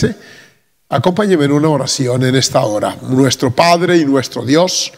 Dice, acompáñeme en una oración en esta hora. Nuestro Padre y nuestro Dios,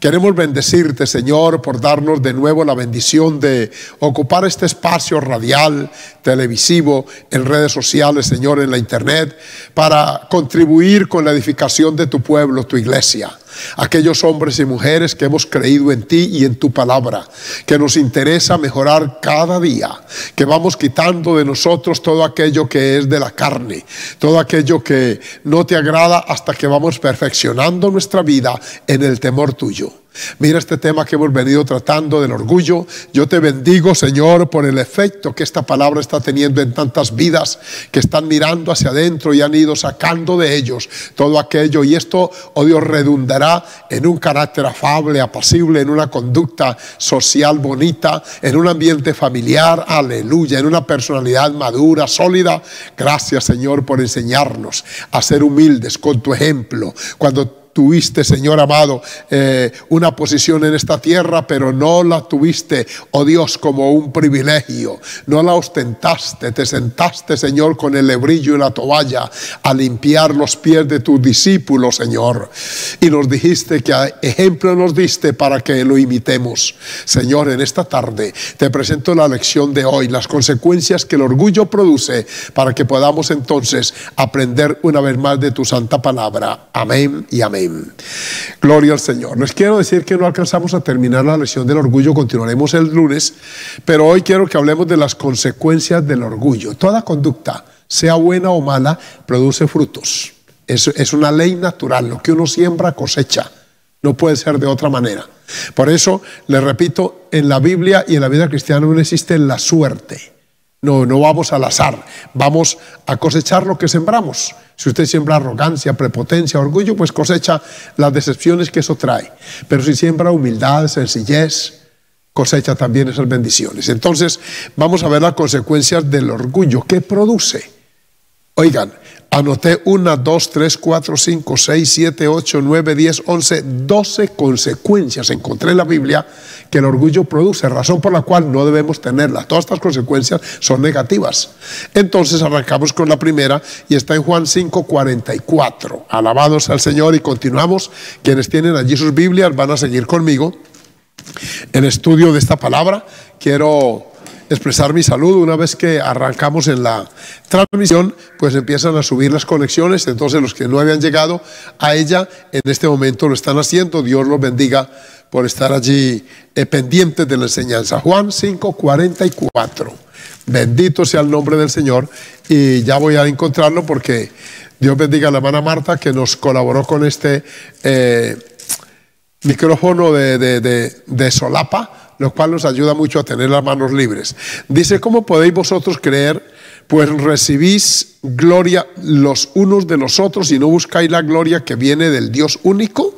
queremos bendecirte, Señor, por darnos de nuevo la bendición de ocupar este espacio radial, televisivo, en redes sociales, Señor, en la internet, para contribuir con la edificación de tu pueblo, tu iglesia aquellos hombres y mujeres que hemos creído en ti y en tu palabra, que nos interesa mejorar cada día, que vamos quitando de nosotros todo aquello que es de la carne, todo aquello que no te agrada hasta que vamos perfeccionando nuestra vida en el temor tuyo. Mira este tema que hemos venido tratando del orgullo. Yo te bendigo, Señor, por el efecto que esta palabra está teniendo en tantas vidas que están mirando hacia adentro y han ido sacando de ellos todo aquello. Y esto, oh Dios, redundará en un carácter afable, apacible, en una conducta social bonita, en un ambiente familiar, aleluya, en una personalidad madura, sólida. Gracias, Señor, por enseñarnos a ser humildes con tu ejemplo. Cuando tuviste, Señor amado, eh, una posición en esta tierra, pero no la tuviste, oh Dios, como un privilegio. No la ostentaste, te sentaste, Señor, con el lebrillo y la toalla a limpiar los pies de tus discípulos, Señor. Y nos dijiste que ah, ejemplo nos diste para que lo imitemos. Señor, en esta tarde te presento la lección de hoy, las consecuencias que el orgullo produce para que podamos entonces aprender una vez más de tu santa palabra. Amén y amén. Gloria al Señor. Les quiero decir que no alcanzamos a terminar la lección del orgullo, continuaremos el lunes, pero hoy quiero que hablemos de las consecuencias del orgullo. Toda conducta, sea buena o mala, produce frutos. Es, es una ley natural, lo que uno siembra cosecha. No puede ser de otra manera. Por eso, les repito, en la Biblia y en la vida cristiana no existe la suerte no, no vamos al azar, vamos a cosechar lo que sembramos. Si usted siembra arrogancia, prepotencia, orgullo, pues cosecha las decepciones que eso trae. Pero si siembra humildad, sencillez, cosecha también esas bendiciones. Entonces, vamos a ver las consecuencias del orgullo. ¿Qué produce? Oigan, Anoté 1, 2, 3, 4, 5, 6, 7, 8, 9, 10, 11, 12 consecuencias. Encontré en la Biblia que el orgullo produce, razón por la cual no debemos tenerla. Todas estas consecuencias son negativas. Entonces arrancamos con la primera y está en Juan 5, 44. Alabados al Señor y continuamos. Quienes tienen allí sus Biblias van a seguir conmigo. El estudio de esta palabra. Quiero expresar mi saludo. Una vez que arrancamos en la transmisión, pues empiezan a subir las conexiones. Entonces los que no habían llegado a ella en este momento lo están haciendo. Dios los bendiga por estar allí eh, pendientes de la enseñanza. Juan 5:44. Bendito sea el nombre del Señor. Y ya voy a encontrarlo porque Dios bendiga a la hermana Marta que nos colaboró con este eh, micrófono de, de solapa lo cual nos ayuda mucho a tener las manos libres. Dice, ¿cómo podéis vosotros creer? Pues recibís gloria los unos de los otros y no buscáis la gloria que viene del Dios único.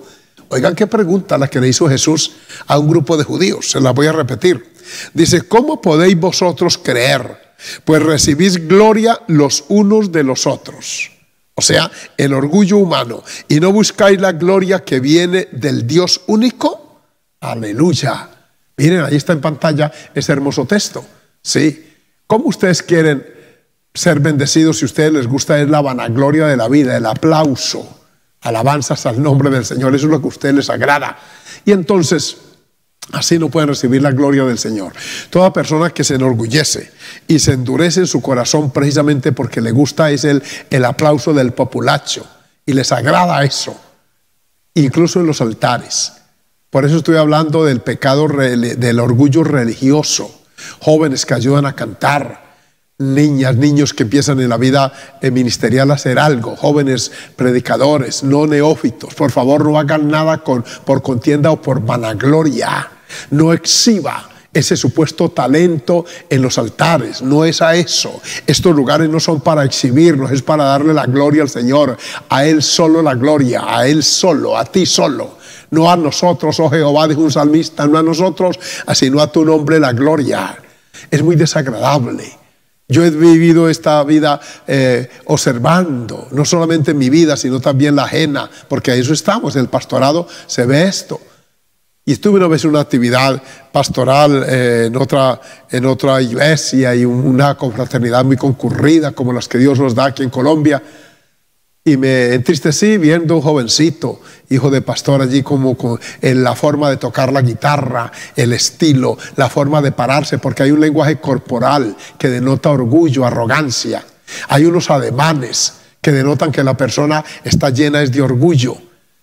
Oigan qué pregunta la que le hizo Jesús a un grupo de judíos. Se la voy a repetir. Dice, ¿cómo podéis vosotros creer? Pues recibís gloria los unos de los otros. O sea, el orgullo humano. Y no buscáis la gloria que viene del Dios único. Aleluya. Miren, ahí está en pantalla ese hermoso texto. Sí. ¿Cómo ustedes quieren ser bendecidos si a ustedes les gusta es la vanagloria de la vida, el aplauso, alabanzas al nombre del Señor? Eso es lo que a ustedes les agrada. Y entonces, así no pueden recibir la gloria del Señor. Toda persona que se enorgullece y se endurece en su corazón precisamente porque le gusta es el, el aplauso del populacho y les agrada eso, incluso en los altares por eso estoy hablando del pecado, del orgullo religioso. Jóvenes que ayudan a cantar, niñas, niños que empiezan en la vida ministerial a hacer algo, jóvenes predicadores, no neófitos, por favor no hagan nada por contienda o por vanagloria, no exhiba ese supuesto talento en los altares, no es a eso. Estos lugares no son para exhibirnos, es para darle la gloria al Señor, a Él solo la gloria, a Él solo, a ti solo. No a nosotros, oh Jehová, dijo un salmista, no a nosotros, ah, sino a tu nombre la gloria. Es muy desagradable. Yo he vivido esta vida eh, observando, no solamente mi vida, sino también la ajena, porque a eso estamos, en el pastorado se ve esto. Y estuve una vez en una actividad pastoral eh, en, otra, en otra iglesia y una confraternidad muy concurrida, como las que Dios nos da aquí en Colombia. Y me entristecí viendo un jovencito, hijo de pastor, allí como con, en la forma de tocar la guitarra, el estilo, la forma de pararse, porque hay un lenguaje corporal que denota orgullo, arrogancia. Hay unos ademanes que denotan que la persona está llena es de orgullo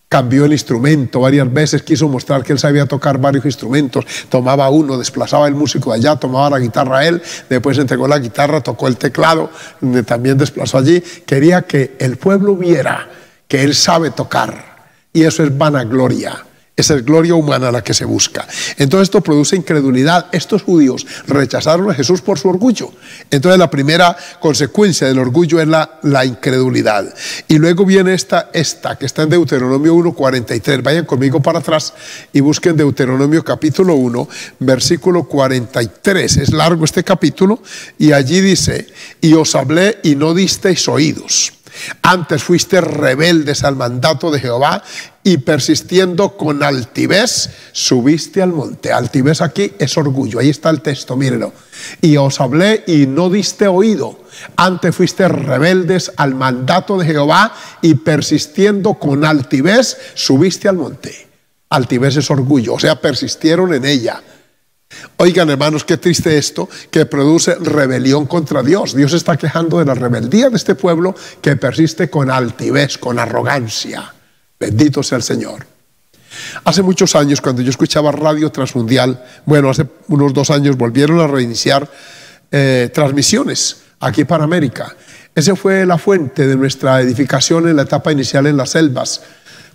cambió el instrumento varias veces, quiso mostrar que él sabía tocar varios instrumentos, tomaba uno, desplazaba el músico allá, tomaba la guitarra él, después entregó la guitarra, tocó el teclado, eh, también desplazó allí, quería que el pueblo viera que él sabe tocar y eso es vanagloria. Esa es gloria humana la que se busca. Entonces esto produce incredulidad. Estos judíos rechazaron a Jesús por su orgullo. Entonces la primera consecuencia del orgullo es la, incredulidad. Y luego viene esta, esta, que está en Deuteronomio 1.43. Vayan conmigo para atrás y busquen Deuteronomio capítulo 1, versículo 43. Es largo este capítulo y allí dice, y os hablé y no disteis oídos antes fuiste rebeldes al mandato de Jehová y persistiendo con altivez subiste al monte. Altivez aquí es orgullo, ahí está el texto, mírenlo. Y os hablé y no diste oído. Antes fuiste rebeldes al mandato de Jehová y persistiendo con altivez subiste al monte. Altivez es orgullo, o sea, persistieron en ella Oigan hermanos, qué triste esto que produce rebelión contra Dios. Dios está quejando de la rebeldía de este pueblo que persiste con altivez, con arrogancia. Bendito sea el Señor. Hace muchos años, cuando yo escuchaba Radio Transmundial, bueno, hace unos dos años volvieron a reiniciar eh, transmisiones aquí para América. Esa fue la fuente de nuestra edificación en la etapa inicial en las selvas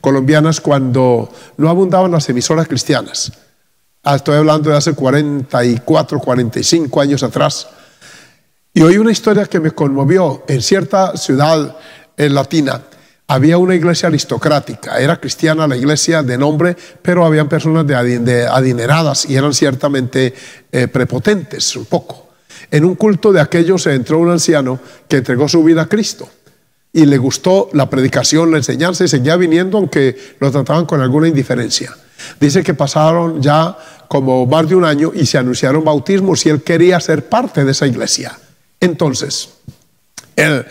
colombianas cuando no abundaban las emisoras cristianas. Ah, estoy hablando de hace 44, 45 años atrás. Y oí una historia que me conmovió. En cierta ciudad en eh, latina había una iglesia aristocrática. Era cristiana la iglesia de nombre, pero habían personas adineradas y eran ciertamente eh, prepotentes un poco. En un culto de aquellos entró un anciano que entregó su vida a Cristo y le gustó la predicación, la enseñanza y seguía viniendo aunque lo trataban con alguna indiferencia. Dice que pasaron ya como más de un año y se anunciaron bautismos y él quería ser parte de esa iglesia. Entonces, él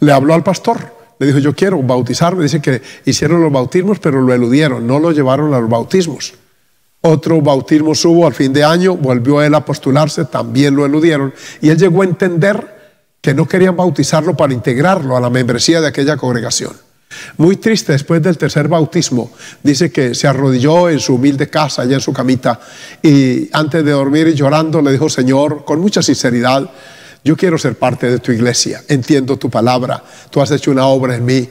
le habló al pastor, le dijo, yo quiero bautizarme. Dice que hicieron los bautismos, pero lo eludieron, no lo llevaron a los bautismos. Otro bautismo subo al fin de año, volvió él a postularse, también lo eludieron. Y él llegó a entender que no querían bautizarlo para integrarlo a la membresía de aquella congregación. Muy triste, después del tercer bautismo, dice que se arrodilló en su humilde casa, allá en su camita, y antes de dormir y llorando le dijo, Señor, con mucha sinceridad, yo quiero ser parte de tu iglesia, entiendo tu palabra, tú has hecho una obra en mí,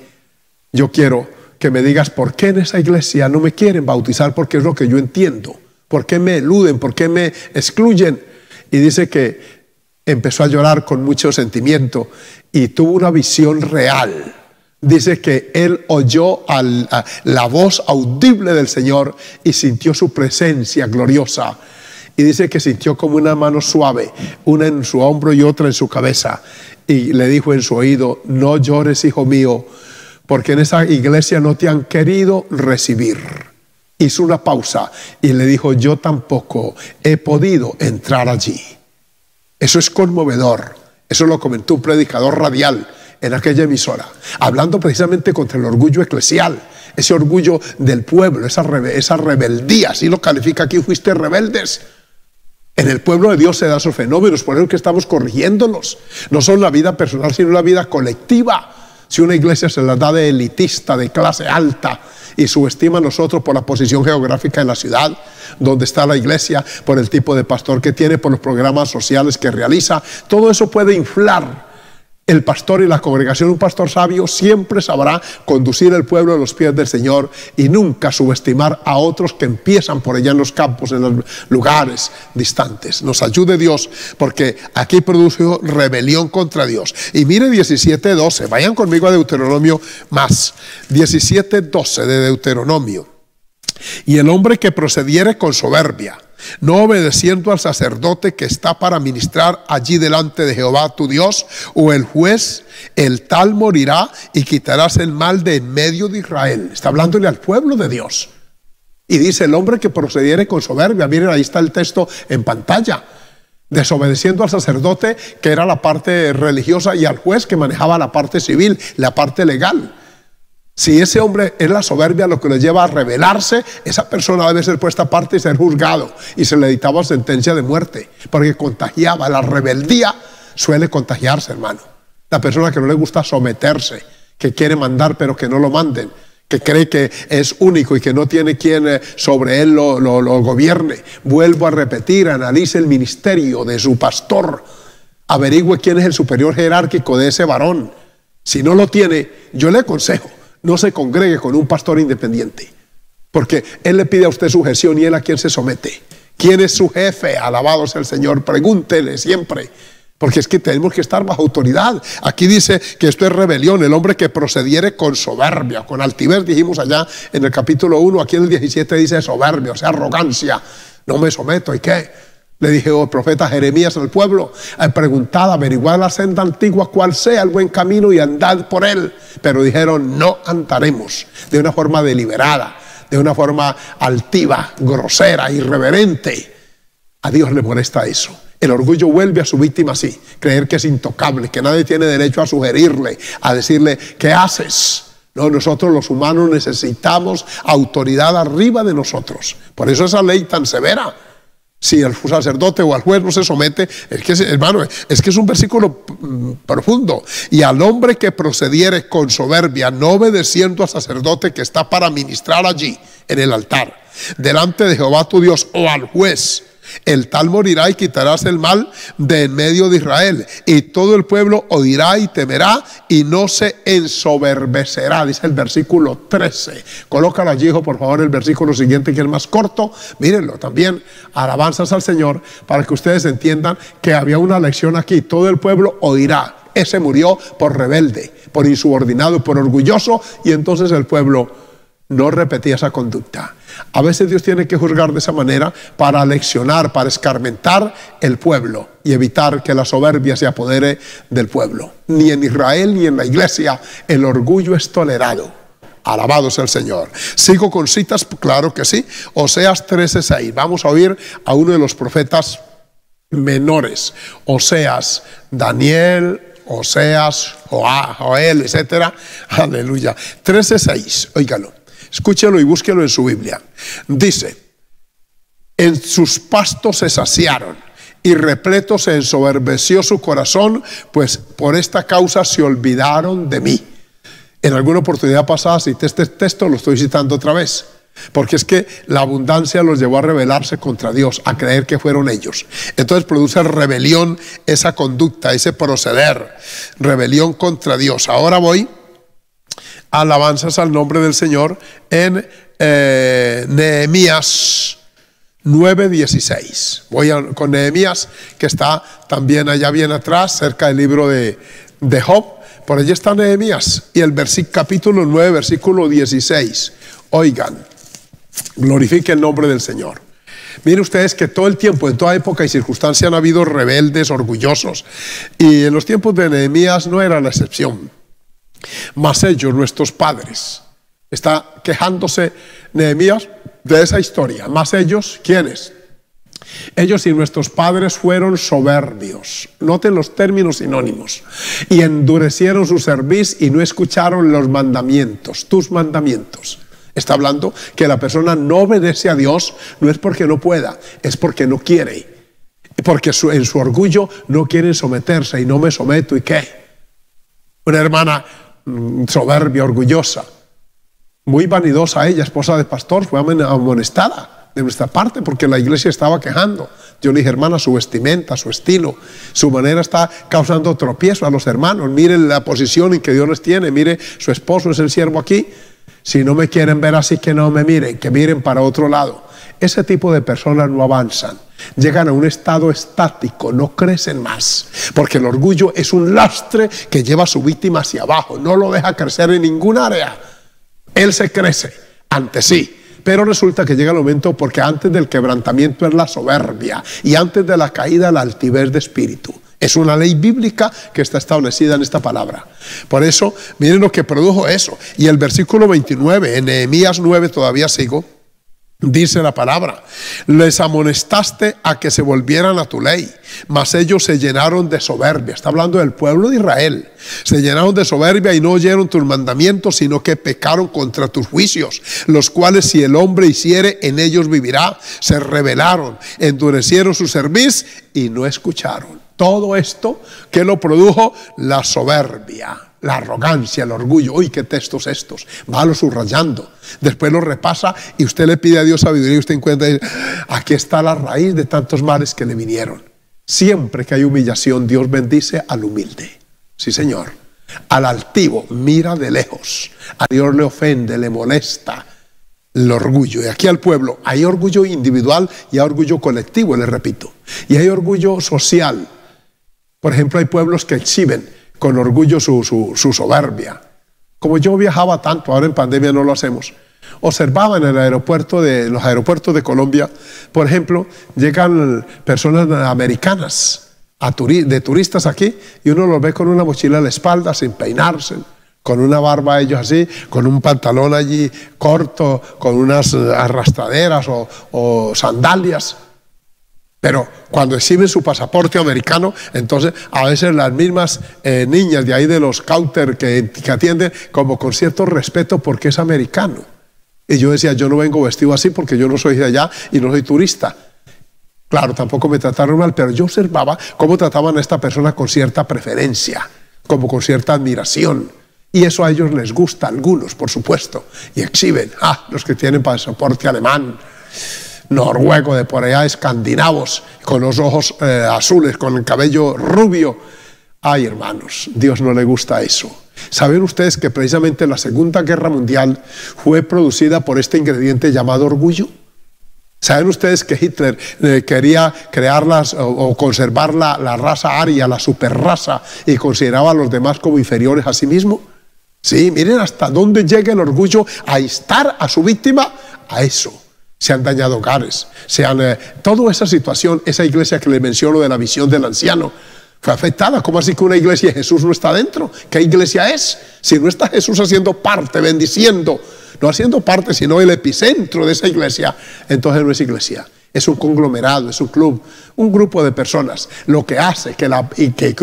yo quiero que me digas por qué en esa iglesia no me quieren bautizar, porque es lo que yo entiendo, por qué me eluden, por qué me excluyen. Y dice que empezó a llorar con mucho sentimiento y tuvo una visión real. Dice que él oyó la voz audible del Señor y sintió su presencia gloriosa. Y dice que sintió como una mano suave, una en su hombro y otra en su cabeza. Y le dijo en su oído, no llores, hijo mío, porque en esa iglesia no te han querido recibir. Hizo una pausa y le dijo, yo tampoco he podido entrar allí. Eso es conmovedor. Eso lo comentó un predicador radial en aquella emisora, hablando precisamente contra el orgullo eclesial, ese orgullo del pueblo, esa, rebeldía, así lo califica aquí, fuiste rebeldes. En el pueblo de Dios se dan esos fenómenos, por eso que estamos corrigiéndolos. No son la vida personal, sino la vida colectiva. Si una iglesia se la da de elitista, de clase alta, y subestima a nosotros por la posición geográfica en la ciudad, donde está la iglesia, por el tipo de pastor que tiene, por los programas sociales que realiza, todo eso puede inflar el pastor y la congregación, un pastor sabio, siempre sabrá conducir el pueblo a los pies del Señor y nunca subestimar a otros que empiezan por allá en los campos, en los lugares distantes. Nos ayude Dios, porque aquí produjo rebelión contra Dios. Y mire 17.12, vayan conmigo a Deuteronomio más, 17.12 de Deuteronomio. Y el hombre que procediere con soberbia no obedeciendo al sacerdote que está para ministrar allí delante de Jehová tu Dios o el juez, el tal morirá y quitarás el mal de en medio de Israel. Está hablándole al pueblo de Dios. Y dice el hombre que procediere con soberbia. Miren, ahí está el texto en pantalla. Desobedeciendo al sacerdote, que era la parte religiosa, y al juez, que manejaba la parte civil, la parte legal. Si ese hombre es la soberbia lo que le lleva a rebelarse, esa persona debe ser puesta aparte y ser juzgado. Y se le dictaba sentencia de muerte, porque contagiaba. La rebeldía suele contagiarse, hermano. La persona que no le gusta someterse, que quiere mandar pero que no lo manden, que cree que es único y que no tiene quien eh, sobre él lo, lo gobierne. Vuelvo a repetir, analice el ministerio de su pastor. Averigüe quién es el superior jerárquico de ese varón. Si no lo tiene, yo le aconsejo no se congregue con un pastor independiente, porque él le pide a usted sujeción y él a quien se somete. ¿Quién es su jefe? Alabado sea el Señor. Pregúntele siempre. Porque es que tenemos que estar bajo autoridad. Aquí dice que esto es rebelión. El hombre que procediere con soberbia, con altivez, dijimos allá en el capítulo 1, aquí en el 17 dice soberbia, o sea, arrogancia. No me someto. ¿Y qué? Le dije, oh, profeta Jeremías al pueblo, eh, preguntad, averiguad la senda antigua, cuál sea el buen camino y andad por él. Pero dijeron, no andaremos de una forma deliberada, de una forma altiva, grosera, irreverente. A Dios le molesta eso. El orgullo vuelve a su víctima así, creer que es intocable, que nadie tiene derecho a sugerirle, a decirle, ¿qué haces? No, nosotros los humanos necesitamos autoridad arriba de nosotros. Por eso esa ley tan severa si al sacerdote o al juez no se somete, es que, hermano, es que es un versículo mm, profundo. Y al hombre que procediere con soberbia, no obedeciendo al sacerdote que está para ministrar allí, en el altar, delante de Jehová tu Dios, o al juez, el tal morirá y quitarás el mal de en medio de Israel. Y todo el pueblo oirá y temerá y no se ensoberbecerá, dice el versículo 13. Colócalo allí, hijo, por favor, el versículo siguiente, que es más corto. Mírenlo también. Alabanzas al Señor para que ustedes entiendan que había una lección aquí. Todo el pueblo oirá. Ese murió por rebelde, por insubordinado, por orgulloso. Y entonces el pueblo no repetía esa conducta. A veces Dios tiene que juzgar de esa manera para leccionar, para escarmentar el pueblo y evitar que la soberbia se apodere del pueblo. Ni en Israel ni en la iglesia el orgullo es tolerado. Alabado sea el Señor. Sigo con citas, claro que sí. Oseas 13:6. Vamos a oír a uno de los profetas menores. Oseas, Daniel, Oseas, Joel, etc. Aleluya. 13:6. Óigalo. Escúchelo y búsquelo en su Biblia. Dice, en sus pastos se saciaron y repleto se ensoberbeció su corazón, pues por esta causa se olvidaron de mí. En alguna oportunidad pasada si este texto, lo estoy citando otra vez. Porque es que la abundancia los llevó a rebelarse contra Dios, a creer que fueron ellos. Entonces produce rebelión esa conducta, ese proceder, rebelión contra Dios. Ahora voy alabanzas al nombre del Señor en eh, Nehemías Nehemías 9:16. Voy con Nehemías, que está también allá bien atrás, cerca del libro de, de Job. Por allí está Nehemías y el capítulo 9, versículo 16. Oigan, glorifique el nombre del Señor. Miren ustedes que todo el tiempo, en toda época y circunstancia han habido rebeldes, orgullosos. Y en los tiempos de Nehemías no era la excepción más ellos, nuestros padres, está quejándose Nehemías de esa historia. Más ellos, ¿quiénes? Ellos y nuestros padres fueron soberbios. Noten los términos sinónimos. Y endurecieron su cerviz y no escucharon los mandamientos, tus mandamientos. Está hablando que la persona no obedece a Dios, no es porque no pueda, es porque no quiere. Porque en su orgullo no quieren someterse y no me someto y qué. Una hermana Mm, soberbia, orgullosa, muy vanidosa ella, esposa de pastor, fue amonestada de nuestra parte porque la iglesia estaba quejando. Yo le dije, hermana, su vestimenta, su estilo, su manera está causando tropiezo a los hermanos. Miren la posición en que Dios les tiene, mire, su esposo es el siervo aquí. Si no me quieren ver así, que no me miren, que miren para otro lado. Ese tipo de personas no avanzan, llegan a un estado estático, no crecen más, porque el orgullo es un lastre que lleva a su víctima hacia abajo, no lo deja crecer en ningún área. Él se crece ante sí. Pero resulta que llega el momento porque antes del quebrantamiento es la soberbia y antes de la caída la altivez de espíritu. Es una ley bíblica que está establecida en esta palabra. Por eso, miren lo que produjo eso. Y el versículo 29, en Nehemías 9 todavía sigo, Dice la palabra, les amonestaste a que se volvieran a tu ley, mas ellos se llenaron de soberbia. Está hablando del pueblo de Israel. Se llenaron de soberbia y no oyeron tus mandamientos, sino que pecaron contra tus juicios, los cuales si el hombre hiciere, en ellos vivirá. Se rebelaron, endurecieron su cerviz y no escucharon. Todo esto que lo produjo la soberbia. La arrogancia, el orgullo. Uy, qué textos estos. Va lo subrayando. Después lo repasa y usted le pide a Dios sabiduría y usted encuentra, aquí está la raíz de tantos males que le vinieron. Siempre que hay humillación, Dios bendice al humilde. Sí, Señor. Al altivo, mira de lejos. A Dios le ofende, le molesta el orgullo. Y aquí al pueblo hay orgullo individual y hay orgullo colectivo, le repito. Y hay orgullo social. Por ejemplo, hay pueblos que exhiben con orgullo su, su, su soberbia. Como yo viajaba tanto, ahora en pandemia no lo hacemos, observaba en el aeropuerto de los aeropuertos de Colombia, por ejemplo, llegan personas americanas a de turistas aquí y uno los ve con una mochila a la espalda, sin peinarse, con una barba ellos así, con un pantalón allí corto, con unas arrastraderas o, o sandalias. Pero cuando exhiben su pasaporte americano, entonces a veces las mismas eh, niñas de ahí de los counter que, atienden, como con cierto respeto porque es americano. Y yo decía, yo no vengo vestido así porque yo no soy de allá y no soy turista. Claro, tampoco me trataron mal, pero yo observaba cómo trataban a esta persona con cierta preferencia, como con cierta admiración. Y eso a ellos les gusta, algunos, por supuesto. Y exhiben, ah, los que tienen pasaporte alemán. Noruego, de por allá, escandinavos, con los ojos eh, azules, con el cabello rubio. Ay, hermanos, Dios no le gusta eso. ¿Saben ustedes que precisamente la Segunda Guerra Mundial fue producida por este ingrediente llamado orgullo? ¿Saben ustedes que Hitler eh, quería crear o, o, conservar la, la raza aria, la superraza, y consideraba a los demás como inferiores a sí mismo? Sí, miren hasta dónde llega el orgullo a instar a su víctima a eso se han dañado hogares, se han, eh, toda esa situación, esa iglesia que le menciono de la visión del anciano, fue afectada. ¿Cómo así que una iglesia Jesús no está dentro? ¿Qué iglesia es? Si no está Jesús haciendo parte, bendiciendo, no haciendo parte, sino el epicentro de esa iglesia, entonces no es iglesia. Es un conglomerado, es un club, un grupo de personas. Lo que hace que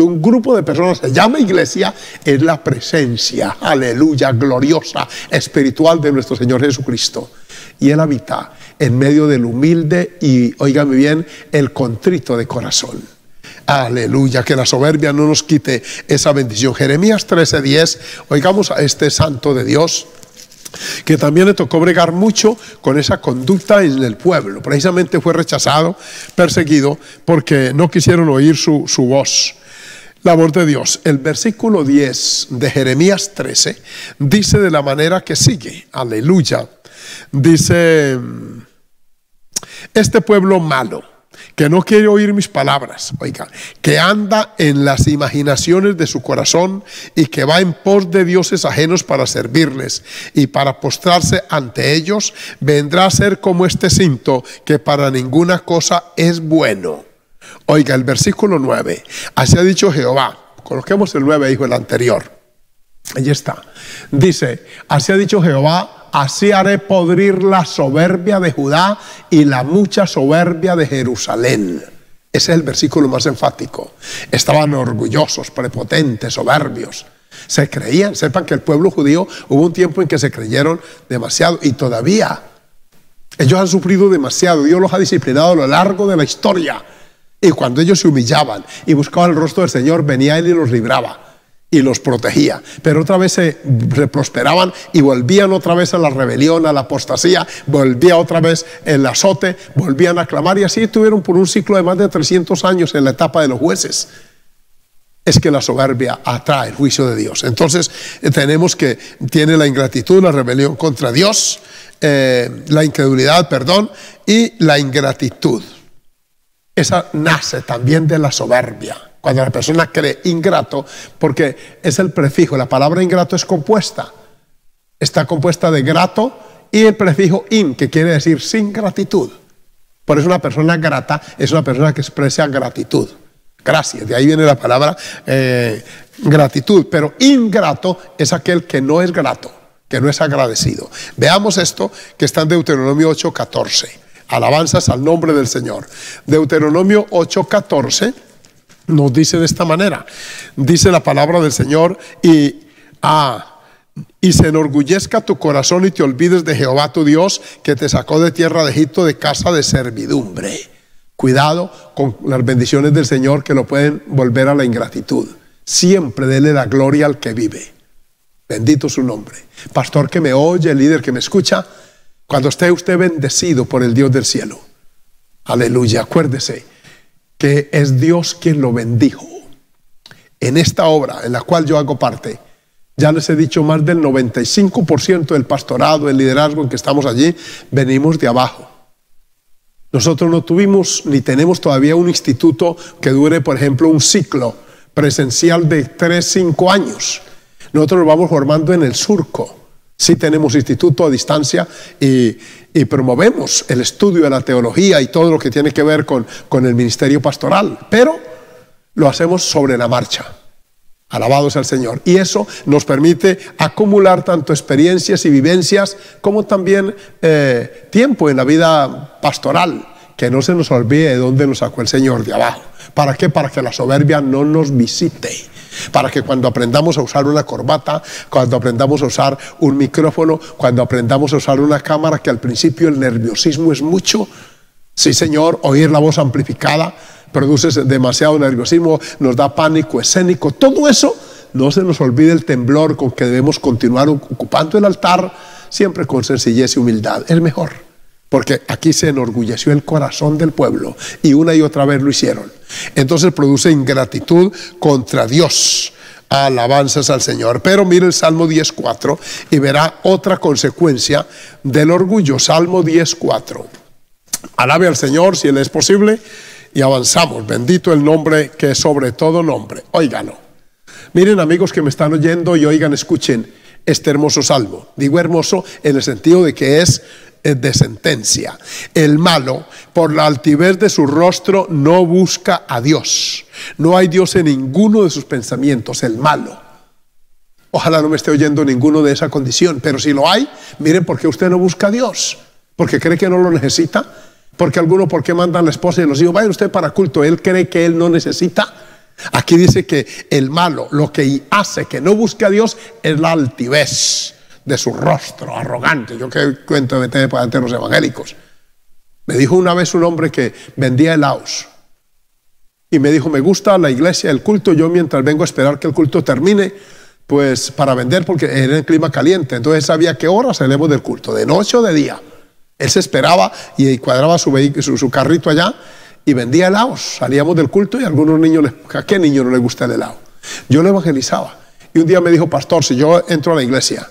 un grupo de personas se llame iglesia es la presencia, aleluya, gloriosa, espiritual de nuestro Señor Jesucristo y Él habita en medio del humilde y, oígame bien, el contrito de corazón. Aleluya, que la soberbia no nos quite esa bendición. Jeremías 13:10, oigamos a este santo de Dios que también le tocó bregar mucho con esa conducta en el pueblo. Precisamente fue rechazado, perseguido, porque no quisieron oír su, su voz. La voz de Dios. El versículo 10 de Jeremías 13 dice de la manera que sigue. Aleluya. Dice, este pueblo malo, que no quiere oír mis palabras, oiga, que anda en las imaginaciones de su corazón y que va en pos de dioses ajenos para servirles y para postrarse ante ellos, vendrá a ser como este cinto que para ninguna cosa es bueno. Oiga, el versículo 9, así ha dicho Jehová, coloquemos el 9, hijo, el anterior, ahí está, dice, así ha dicho Jehová, Así haré podrir la soberbia de Judá y la mucha soberbia de Jerusalén. Ese es el versículo más enfático. Estaban orgullosos, prepotentes, soberbios. Se creían, sepan que el pueblo judío hubo un tiempo en que se creyeron demasiado y todavía ellos han sufrido demasiado. Dios los ha disciplinado a lo largo de la historia. Y cuando ellos se humillaban y buscaban el rostro del Señor, venía Él y los libraba y los protegía. Pero otra vez se prosperaban y volvían otra vez a la rebelión, a la apostasía, volvía otra vez el azote, volvían a clamar y así estuvieron por un ciclo de más de 300 años en la etapa de los jueces. Es que la soberbia atrae el juicio de Dios. Entonces eh, tenemos que, tiene la ingratitud, la rebelión contra Dios, eh, la incredulidad, perdón, y la ingratitud. Esa nace también de la soberbia. Cuando la persona cree ingrato, porque es el prefijo, la palabra ingrato es compuesta. Está compuesta de grato y el prefijo in, que quiere decir sin gratitud. Por eso una persona grata es una persona que expresa gratitud. Gracias, de ahí viene la palabra eh, gratitud. Pero ingrato es aquel que no es grato, que no es agradecido. Veamos esto que está en Deuteronomio 8:14. Alabanzas al nombre del Señor. Deuteronomio 8:14 nos dice de esta manera. Dice la palabra del Señor y ah, y se enorgullezca tu corazón y te olvides de Jehová tu Dios que te sacó de tierra de Egipto de casa de servidumbre. Cuidado con las bendiciones del Señor que lo pueden volver a la ingratitud. Siempre dele la gloria al que vive. Bendito su nombre. Pastor que me oye, líder que me escucha, cuando esté usted bendecido por el Dios del cielo. Aleluya, acuérdese que es Dios quien lo bendijo. En esta obra en la cual yo hago parte, ya les he dicho, más del 95% del pastorado, el liderazgo en que estamos allí, venimos de abajo. Nosotros no tuvimos ni tenemos todavía un instituto que dure, por ejemplo, un ciclo presencial de 3, 5 años. Nosotros lo vamos formando en el surco. Sí tenemos instituto a distancia y, promovemos el estudio de la teología y todo lo que tiene que ver con, el ministerio pastoral, pero lo hacemos sobre la marcha. alabados al el Señor. Y eso nos permite acumular tanto experiencias y vivencias como también eh, tiempo en la vida pastoral, que no se nos olvide de dónde nos sacó el Señor de abajo. ¿Para qué? Para que la soberbia no nos visite. Para que cuando aprendamos a usar una corbata, cuando aprendamos a usar un micrófono, cuando aprendamos a usar una cámara, que al principio el nerviosismo es mucho. Sí, Señor, oír la voz amplificada produce demasiado nerviosismo, nos da pánico escénico. Todo eso, no se nos olvide el temblor con que debemos continuar ocupando el altar, siempre con sencillez y humildad. Es mejor porque aquí se enorgulleció el corazón del pueblo y una y otra vez lo hicieron. Entonces produce ingratitud contra Dios, alabanzas al Señor. Pero mire el Salmo 10.4 y verá otra consecuencia del orgullo. Salmo 10.4. Alabe al Señor si Él es posible y avanzamos. Bendito el nombre que es sobre todo nombre. Óigalo. Miren amigos que me están oyendo y oigan, escuchen este hermoso salmo. Digo hermoso en el sentido de que es de sentencia. El malo, por la altivez de su rostro, no busca a Dios. No hay Dios en ninguno de sus pensamientos, el malo. Ojalá no me esté oyendo ninguno de esa condición, pero si lo hay, miren por qué usted no busca a Dios. Porque cree que no lo necesita. Porque alguno ¿por qué mandan a la esposa y los hijos? Vaya usted para culto, él cree que él no necesita. Aquí dice que el malo, lo que hace que no busque a Dios es la altivez de su rostro arrogante. Yo qué cuento de tengo para los evangélicos. Me dijo una vez un hombre que vendía helados. Y me dijo, me gusta la iglesia, el culto. Yo mientras vengo a esperar que el culto termine, pues para vender, porque era el clima caliente. Entonces sabía qué hora salíamos del culto, de noche o de día. Él se esperaba y cuadraba su, su, carrito allá y vendía helados. Salíamos del culto y algunos niños, ¿a qué niño no le gusta el helado? Yo lo evangelizaba. Y un día me dijo, pastor, si yo entro a la iglesia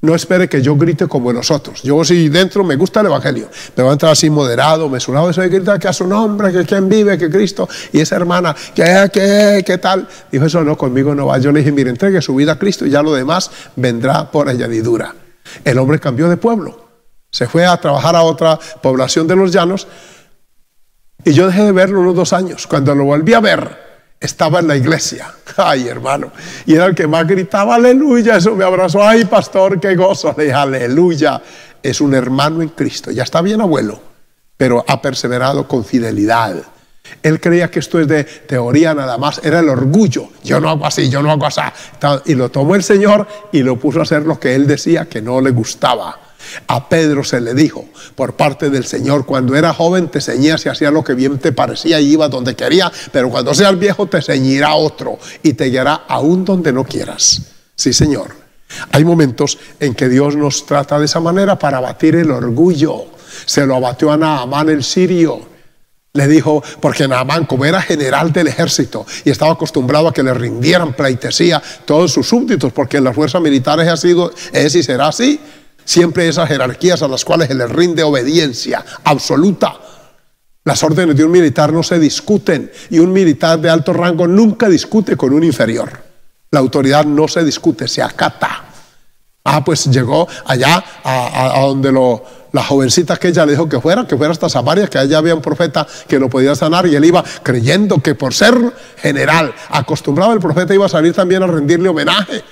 no espere que yo grite como nosotros. Yo si dentro me gusta el Evangelio, me va a entrar así moderado, mesurado, eso de gritar que a su nombre, que quien vive, que Cristo, y esa hermana, que, que, qué tal. Dijo, eso no, conmigo no va. Yo le dije, mire, entregue su vida a Cristo y ya lo demás vendrá por añadidura. El hombre cambió de pueblo, se fue a trabajar a otra población de los llanos y yo dejé de verlo unos dos años. Cuando lo volví a ver, estaba en la iglesia. Ay, hermano. Y era el que más gritaba, aleluya. Eso me abrazó. Ay, pastor, qué gozo. aleluya. Es un hermano en Cristo. Ya está bien, abuelo, pero ha perseverado con fidelidad. Él creía que esto es de teoría nada más, era el orgullo. Yo no hago así, yo no hago así. Y lo tomó el Señor y lo puso a hacer lo que él decía que no le gustaba. A Pedro se le dijo por parte del Señor, cuando era joven te ceñías y hacías lo que bien te parecía y ibas donde querías, pero cuando seas viejo te ceñirá otro y te guiará aún donde no quieras. Sí, Señor. Hay momentos en que Dios nos trata de esa manera para abatir el orgullo. Se lo abatió a Naamán el sirio. Le dijo, porque Naamán, como era general del ejército y estaba acostumbrado a que le rindieran pleitesía todos sus súbditos, porque en las fuerzas militares ha sido, es y será así, siempre esas jerarquías a las cuales se rinde obediencia absoluta. Las órdenes de un militar no se discuten y un militar de alto rango nunca discute con un inferior. La autoridad no se discute, se acata. Ah, pues llegó allá a, donde la jovencita que ella le dijo que fuera, que fuera hasta Samaria, que allá había un profeta que lo podía sanar y él iba creyendo que por ser general acostumbrado el profeta iba a salir también a rendirle homenaje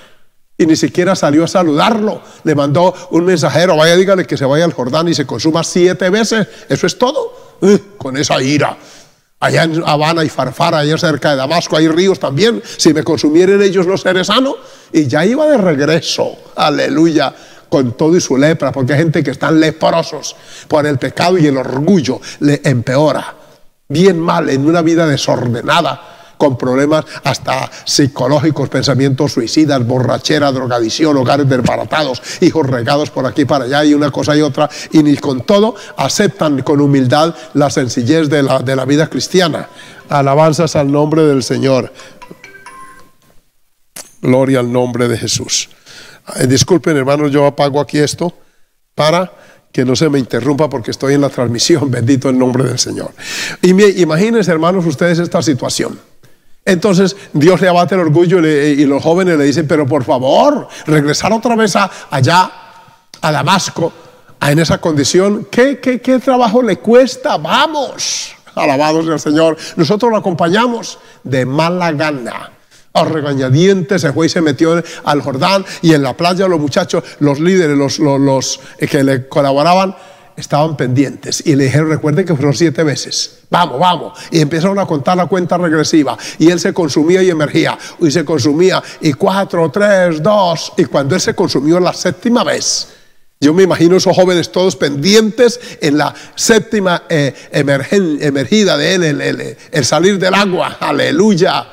y ni siquiera salió a saludarlo. Le mandó un mensajero, vaya, dígale que se vaya al Jordán y se consuma siete veces. Eso es todo. Eh, con esa ira. Allá en Habana y Farfara, allá cerca de Damasco, hay ríos también. Si me consumieran ellos no seré sano. Y ya iba de regreso, aleluya, con todo y su lepra, porque hay gente que están leprosos por el pecado y el orgullo le empeora. Bien mal, en una vida desordenada con problemas hasta psicológicos, pensamientos suicidas, borrachera, drogadicción, hogares desbaratados, hijos regados por aquí para allá y una cosa y otra, y ni con todo aceptan con humildad la sencillez de la, vida cristiana. Alabanzas al nombre del Señor. Gloria al nombre de Jesús. disculpen, hermanos, yo apago aquí esto para que no se me interrumpa porque estoy en la transmisión, bendito el nombre del Señor. Y me, imagínense, hermanos, ustedes esta situación. Entonces Dios le abate el orgullo y, los jóvenes le dicen, pero por favor, regresar otra vez allá, a Damasco, en esa condición, ¿qué, qué, trabajo le cuesta? Vamos, alabados el Señor. Nosotros lo acompañamos de mala gana a regañadientes, el juez se metió al Jordán y en la playa los muchachos, los líderes, los que le colaboraban, estaban pendientes y le dijeron, recuerden que fueron siete veces, vamos, vamos. Y empezaron a contar la cuenta regresiva y él se consumía y emergía y se consumía y cuatro, tres, dos. Y cuando él se consumió la séptima vez, yo me imagino esos jóvenes todos pendientes en la séptima eh, emergida de él, el, el salir del agua, aleluya.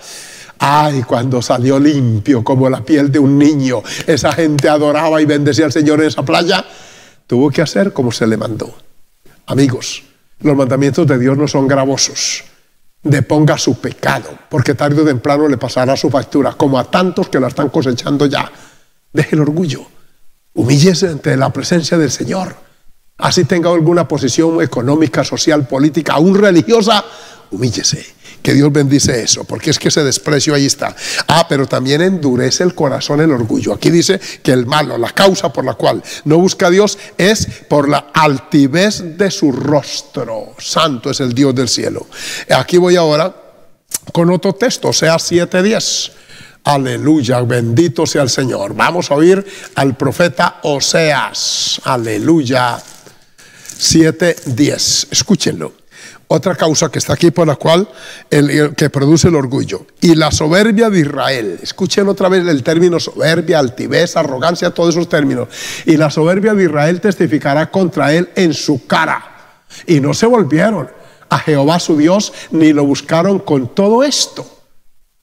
Ay, cuando salió limpio como la piel de un niño, esa gente adoraba y bendecía al Señor en esa playa tuvo que hacer como se le mandó. Amigos, los mandamientos de Dios no son gravosos. Deponga su pecado, porque tarde o temprano le pasará su factura, como a tantos que la están cosechando ya. Deje el orgullo, humíllese ante la presencia del Señor. Así tenga alguna posición económica, social, política, aún religiosa, Humíllese. Que Dios bendice eso, porque es que ese desprecio ahí está. Ah, pero también endurece el corazón el orgullo. Aquí dice que el malo, la causa por la cual no busca a Dios es por la altivez de su rostro. Santo es el Dios del cielo. Aquí voy ahora con otro texto, sea 7:10. Aleluya, bendito sea el Señor. Vamos a oír al profeta Oseas. Aleluya. 7:10. Escúchenlo otra causa que está aquí por la cual el, que produce el orgullo. Y la soberbia de Israel. Escuchen otra vez el término soberbia, altivez, arrogancia, todos esos términos. Y la soberbia de Israel testificará contra él en su cara. Y no se volvieron a Jehová su Dios ni lo buscaron con todo esto.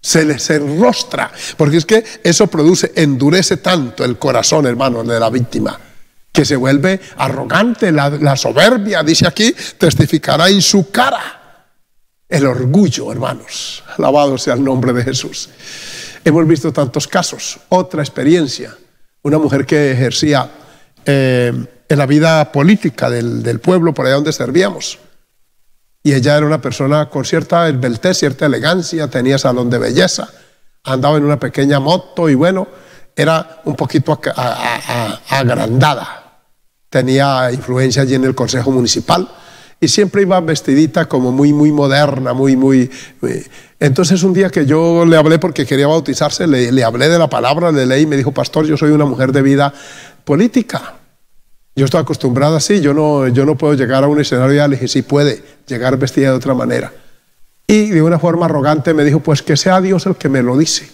Se les enrostra, porque es que eso produce, endurece tanto el corazón, hermano, de la víctima que se vuelve arrogante, la, soberbia, dice aquí, testificará en su cara el orgullo, hermanos. Alabado sea el nombre de Jesús. Hemos visto tantos casos. Otra experiencia, una mujer que ejercía eh, en la vida política del, del, pueblo, por allá donde servíamos. Y ella era una persona con cierta esbeltez, cierta elegancia, tenía salón de belleza, andaba en una pequeña moto y bueno, era un poquito agrandada, tenía influencia allí en el Consejo Municipal y siempre iba vestidita como muy, muy moderna, muy, muy... Entonces un día que yo le hablé porque quería bautizarse, le, hablé de la palabra, le leí y me dijo, pastor, yo soy una mujer de vida política. Yo estoy acostumbrada así, yo no, yo no puedo llegar a un escenario y le dije, sí puede, llegar vestida de otra manera. Y de una forma arrogante me dijo, pues que sea Dios el que me lo dice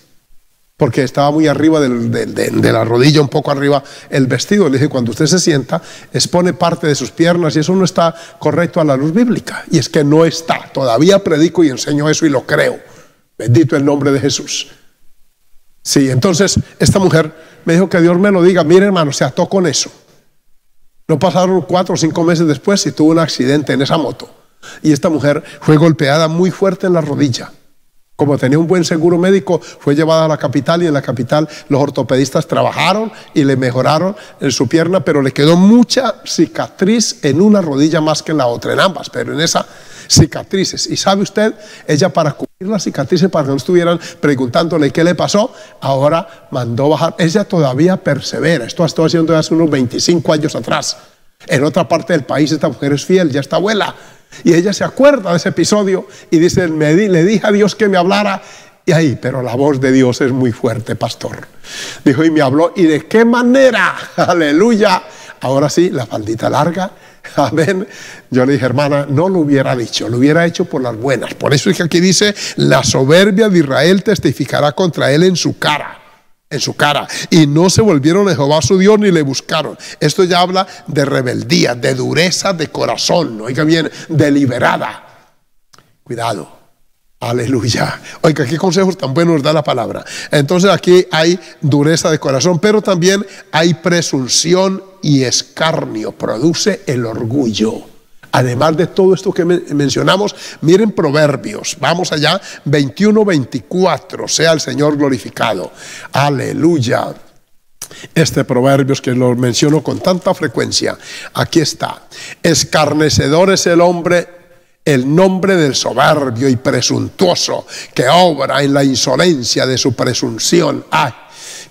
porque estaba muy arriba de, la rodilla, un poco arriba el vestido. Le dije, cuando usted se sienta, expone parte de sus piernas y eso no está correcto a la luz bíblica. Y es que no está. Todavía predico y enseño eso y lo creo. Bendito el nombre de Jesús. Sí, entonces esta mujer me dijo que Dios me lo diga. Mire hermano, se ató con eso. No pasaron cuatro o cinco meses después y tuvo un accidente en esa moto. Y esta mujer fue golpeada muy fuerte en la rodilla como tenía un buen seguro médico, fue llevada a la capital y en la capital los ortopedistas trabajaron y le mejoraron en su pierna, pero le quedó mucha cicatriz en una rodilla más que en la otra, en ambas, pero en esa cicatrices. Y sabe usted, ella para cubrir las cicatrices, para que no estuvieran preguntándole qué le pasó, ahora mandó bajar. Ella todavía persevera. Esto ha estado haciendo hace unos 25 años atrás. En otra parte del país esta mujer es fiel, ya está abuela. Y ella se acuerda de ese episodio y dice, le dije a Dios que me hablara. Y ahí, pero la voz de Dios es muy fuerte, pastor. Dijo, y me habló. ¿Y de qué manera? Aleluya. Ahora sí, la faldita larga. Amén. Yo le dije, hermana, no lo hubiera dicho, lo hubiera hecho por las buenas. Por eso es que aquí dice, la soberbia de Israel testificará contra él en su cara en su cara. Y no se volvieron a Jehová su Dios ni le buscaron. Esto ya habla de rebeldía, de dureza de corazón. Oiga bien, deliberada. Cuidado. Aleluya. Oiga, qué consejos tan buenos da la palabra. Entonces aquí hay dureza de corazón, pero también hay presunción y escarnio. Produce el orgullo. Además de todo esto que mencionamos, miren Proverbios, vamos allá, 21, 24, sea el Señor glorificado. Aleluya. Este Proverbios que lo menciono con tanta frecuencia, aquí está. Escarnecedor es el hombre el nombre del soberbio y presuntuoso que obra en la insolencia de su presunción. ¡Ay!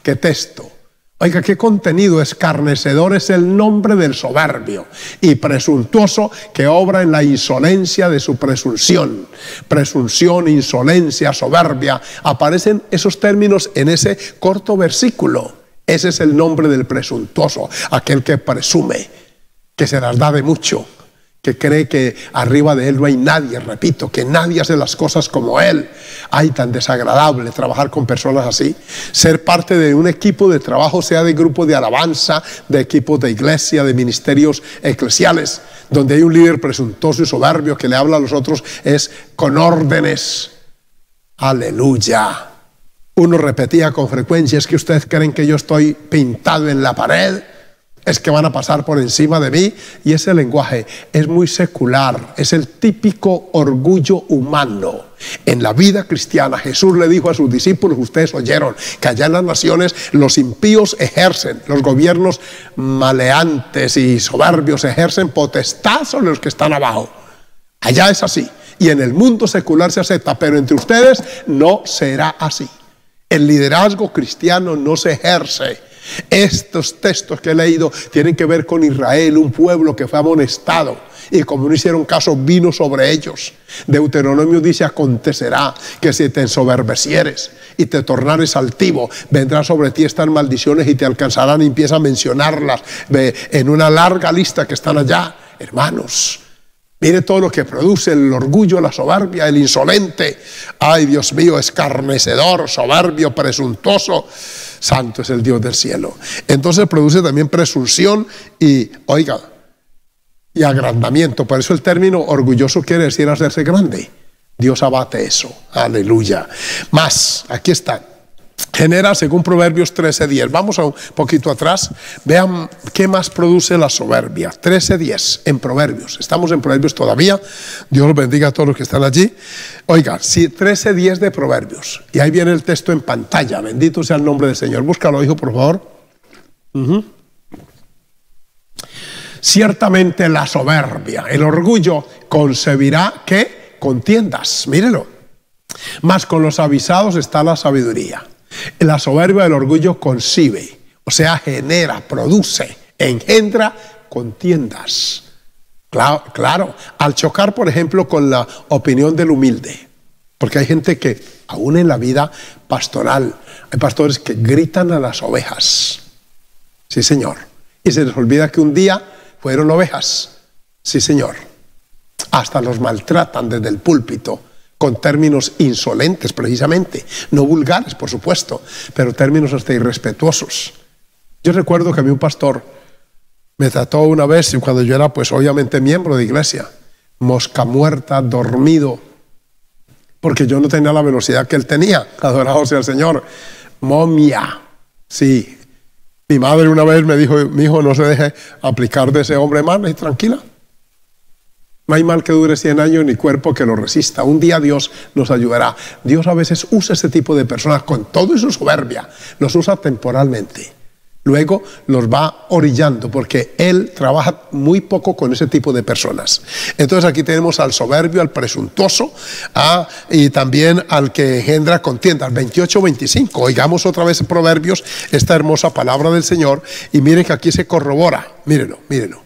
¡Qué texto! Oiga, qué contenido escarnecedor es el nombre del soberbio y presuntuoso que obra en la insolencia de su presunción. Presunción, insolencia, soberbia, aparecen esos términos en ese corto versículo. Ese es el nombre del presuntuoso, aquel que presume, que se las da de mucho que cree que arriba de él no hay nadie, repito, que nadie hace las cosas como él. Ay, tan desagradable trabajar con personas así. Ser parte de un equipo de trabajo, sea de grupo de alabanza, de equipos de iglesia, de ministerios eclesiales, donde hay un líder presuntuoso y soberbio que le habla a los otros, es con órdenes. Aleluya. Uno repetía con frecuencia, es que ustedes creen que yo estoy pintado en la pared es que van a pasar por encima de mí y ese lenguaje es muy secular, es el típico orgullo humano. En la vida cristiana Jesús le dijo a sus discípulos, ustedes oyeron, que allá en las naciones los impíos ejercen, los gobiernos maleantes y soberbios ejercen potestad sobre los que están abajo. Allá es así y en el mundo secular se acepta, pero entre ustedes no será así. El liderazgo cristiano no se ejerce estos textos que he leído tienen que ver con Israel, un pueblo que fue amonestado y como no hicieron caso vino sobre ellos. Deuteronomio dice, acontecerá que si te ensoberbecieres y te tornares altivo, vendrán sobre ti estas maldiciones y te alcanzarán y empieza a mencionarlas en una larga lista que están allá, hermanos. Mire todo lo que produce el orgullo, la soberbia, el insolente. Ay, Dios mío, escarnecedor, soberbio, presuntuoso santo es el Dios del cielo. Entonces produce también presunción y, oiga, y agrandamiento. Por eso el término orgulloso quiere decir hacerse grande. Dios abate eso. Aleluya. Más, aquí está genera según Proverbios 13.10. Vamos un poquito atrás, vean qué más produce la soberbia. 13.10 en Proverbios. Estamos en Proverbios todavía. Dios los bendiga a todos los que están allí. Oiga, si 13.10 de Proverbios. Y ahí viene el texto en pantalla. Bendito sea el nombre del Señor. Búscalo, hijo, por favor. Ciertamente la soberbia, el orgullo, concebirá que contiendas. Mírelo. más con los avisados está la sabiduría. La soberbia del orgullo concibe, o sea, genera, produce, engendra contiendas. Claro, al chocar, por ejemplo, con la opinión del humilde, porque hay gente que, aún en la vida pastoral, hay pastores que gritan a las ovejas. Sí, señor. Y se les olvida que un día fueron ovejas. Sí, señor. Hasta los maltratan desde el púlpito con términos insolentes precisamente, no vulgares por supuesto, pero términos hasta irrespetuosos. Yo recuerdo que a mí un pastor me trató una vez, cuando yo era pues obviamente miembro de iglesia, mosca muerta, dormido, porque yo no tenía la velocidad que él tenía, adorado sea el Señor, momia, sí. Mi madre una vez me dijo, mi hijo no se deje aplicar de ese hombre malo y tranquila, no hay mal que dure 100 años ni cuerpo que lo resista. Un día Dios nos ayudará. Dios a veces usa ese tipo de personas con todo y su soberbia. Los usa temporalmente. Luego los va orillando porque Él trabaja muy poco con ese tipo de personas. Entonces aquí tenemos al soberbio, al presuntuoso ah, y también al que engendra contiendas. 28-25. Oigamos otra vez en Proverbios esta hermosa palabra del Señor y miren que aquí se corrobora. Mírenlo, mírenlo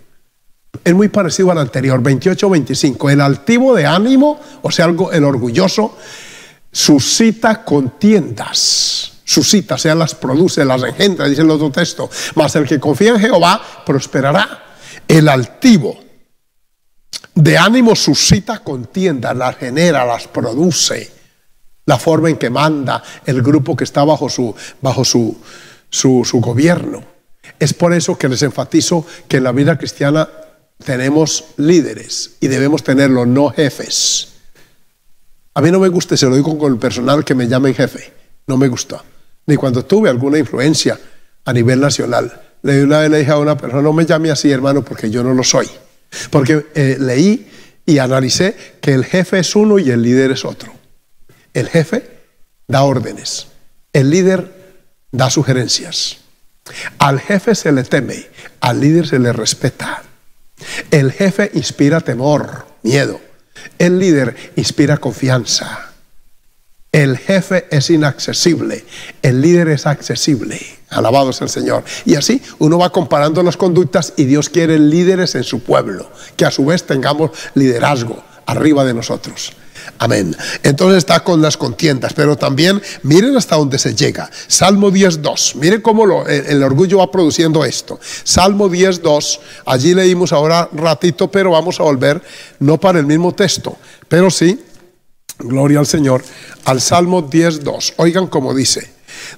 es muy parecido al anterior, 28-25. El altivo de ánimo, o sea, el orgulloso, suscita contiendas, suscita, o sea, las produce, las engendra, dice el otro texto. Mas el que confía en Jehová prosperará. El altivo de ánimo suscita contiendas, las genera, las produce. La forma en que manda el grupo que está bajo su, bajo su, su gobierno. Es por eso que les enfatizo que en la vida cristiana tenemos líderes y debemos tenerlos, no jefes. A mí no me gusta, se lo digo con el personal, que me llamen jefe. No me gusta. Ni cuando tuve alguna influencia a nivel nacional. Le una vez le dije a una persona, no me llame así, hermano, porque yo no lo soy. Porque eh, leí y analicé que el jefe es uno y el líder es otro. El jefe da órdenes. El líder da sugerencias. Al jefe se le teme, al líder se le respeta. El jefe inspira temor, miedo. El líder inspira confianza. El jefe es inaccesible, el líder es accesible. Alabado es el Señor. Y así uno va comparando las conductas y Dios quiere líderes en su pueblo, que a su vez tengamos liderazgo arriba de nosotros. Amén. Entonces está con las contiendas, pero también miren hasta dónde se llega. Salmo 10.2, miren cómo lo, el, orgullo va produciendo esto. Salmo 10.2, allí leímos ahora ratito, pero vamos a volver, no para el mismo texto, pero sí, gloria al Señor, al Salmo 10.2. Oigan cómo dice.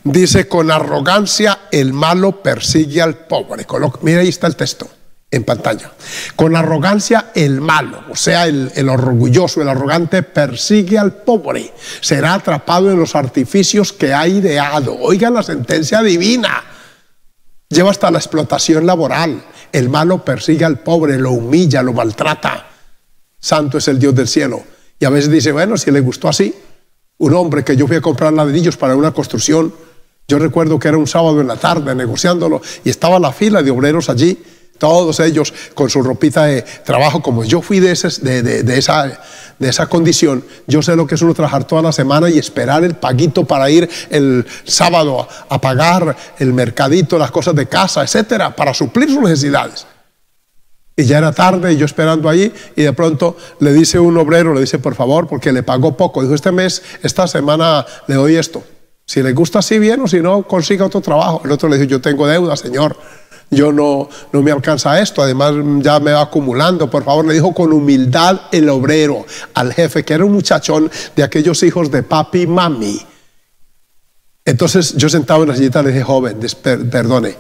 Dice, con arrogancia el malo persigue al pobre. Mira, ahí está el texto en pantalla. Con arrogancia el malo, o sea, el, orgulloso, el arrogante, persigue al pobre, será atrapado en los artificios que ha ideado. oiga la sentencia divina. Lleva hasta la explotación laboral. El malo persigue al pobre, lo humilla, lo maltrata. Santo es el Dios del cielo. Y a veces dice, bueno, si le gustó así, un hombre que yo fui a comprar ladrillos para una construcción, yo recuerdo que era un sábado en la tarde negociándolo y estaba la fila de obreros allí todos ellos con su ropita de trabajo, como yo fui de, de, esa, de esa condición, yo sé lo que es uno trabajar toda la semana y esperar el paguito para ir el sábado a pagar el mercadito, las cosas de casa, etcétera, para suplir sus necesidades. Y ya era tarde, y yo esperando allí, y de pronto le dice un obrero, le dice, por favor, porque le pagó poco. Dijo, este mes, esta semana le doy esto. Si le gusta así bien o si no, consiga otro trabajo. El otro le dijo, yo tengo deuda, señor yo no, no me alcanza esto, además ya me va acumulando, por favor, le dijo con humildad el obrero al jefe, que era un muchachón de aquellos hijos de papi y mami. Entonces yo sentado en la sillita le dije, joven, perdone,